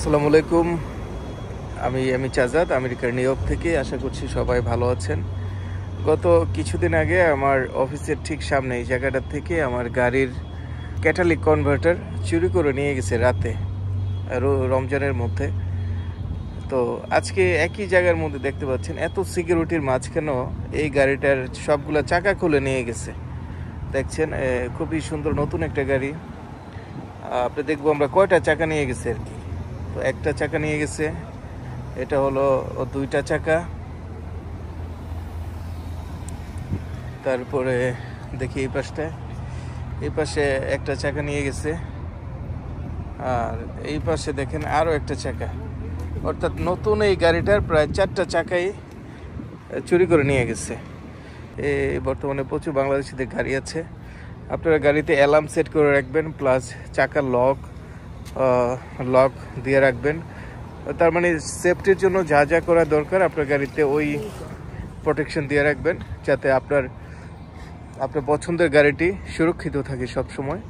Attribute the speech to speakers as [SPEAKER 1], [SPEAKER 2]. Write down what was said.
[SPEAKER 1] আসসালামু আলাইকুম আমি আমি চাজাদ আমেরিকার নিউ ইয়র্ক থেকে আশা করছি সবাই ভালো আছেন গত কিছুদিন আগে আমার অফিসের ঠিক সামনে এই জায়গাটার থেকে আমার গাড়ির ক্যাটালিক কনভার্টার চুরি করে নিয়ে গেছে রাতে রমজানের মধ্যে তো আজকে একই জায়গার মধ্যে দেখতে পাচ্ছেন এত সিকিউরিটির মাঝখানেও এই গাড়িটার সবগুলো চাকা খুলে নিয়ে গেছে দেখছেন খুবই সুন্দর নতুন একটা গাড়ি আপনি দেখবো আমরা কয়টা চাকা নিয়ে গেছে আর কি তো একটা চাকা নিয়ে গেছে এটা হলো দুইটা চাকা তারপরে দেখি এই পাশটা এই পাশে একটা চাকা নিয়ে গেছে আর এই পাশে দেখেন আরও একটা চাকা অর্থাৎ নতুন এই গাড়িটার প্রায় চারটা চাকাই চুরি করে নিয়ে গেছে এই বর্তমানে প্রচুর বাংলাদেশিদের গাড়ি আছে আপনারা গাড়িতে অ্যালার্ম সেট করে রাখবেন প্লাস চাকা লক লক দিয়ে রাখবেন তার মানে সেফটির জন্য যা যা করা দরকার আপনার গাড়িতে ওই প্রোটেকশন দিয়ে রাখবেন যাতে আপনার আপনার পছন্দের গাড়িটি সুরক্ষিত থাকে সব সময়